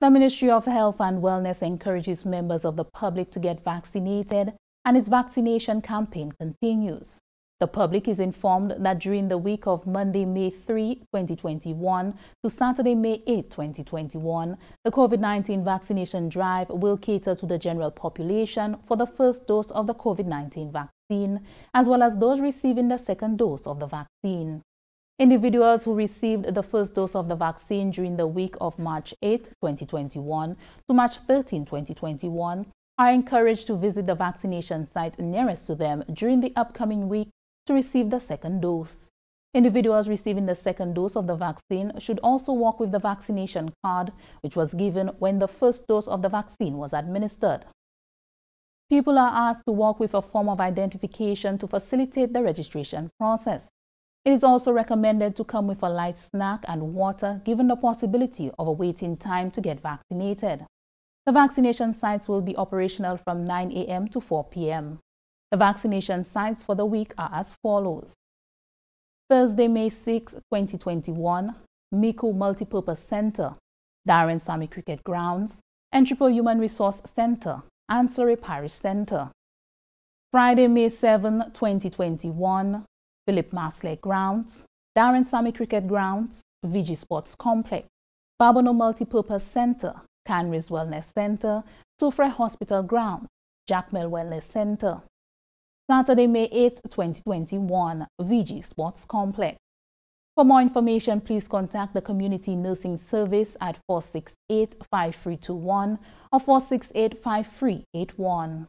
The Ministry of Health and Wellness encourages members of the public to get vaccinated and its vaccination campaign continues. The public is informed that during the week of Monday, May 3, 2021 to Saturday, May 8, 2021, the COVID-19 vaccination drive will cater to the general population for the first dose of the COVID-19 vaccine, as well as those receiving the second dose of the vaccine. Individuals who received the first dose of the vaccine during the week of March 8, 2021 to March 13, 2021 are encouraged to visit the vaccination site nearest to them during the upcoming week to receive the second dose. Individuals receiving the second dose of the vaccine should also walk with the vaccination card, which was given when the first dose of the vaccine was administered. People are asked to walk with a form of identification to facilitate the registration process. It is also recommended to come with a light snack and water given the possibility of a waiting time to get vaccinated. The vaccination sites will be operational from 9 a.m. to 4 p.m. The vaccination sites for the week are as follows. Thursday, May 6, 2021, Miko Multipurpose Center, Darren Sami Cricket Grounds, Entrepreneur Human Resource Center, Ansari Parish Center. Friday, May 7, 2021, Philip Masley Grounds, Darren Sammy Cricket Grounds, VG Sports Complex, Babono Multipurpose Center, Canaries Wellness Center, Sufre Hospital Grounds, Jackmel Wellness Center. Saturday, May 8, 2021, VG Sports Complex. For more information, please contact the Community Nursing Service at 468-5321 or 468-5381.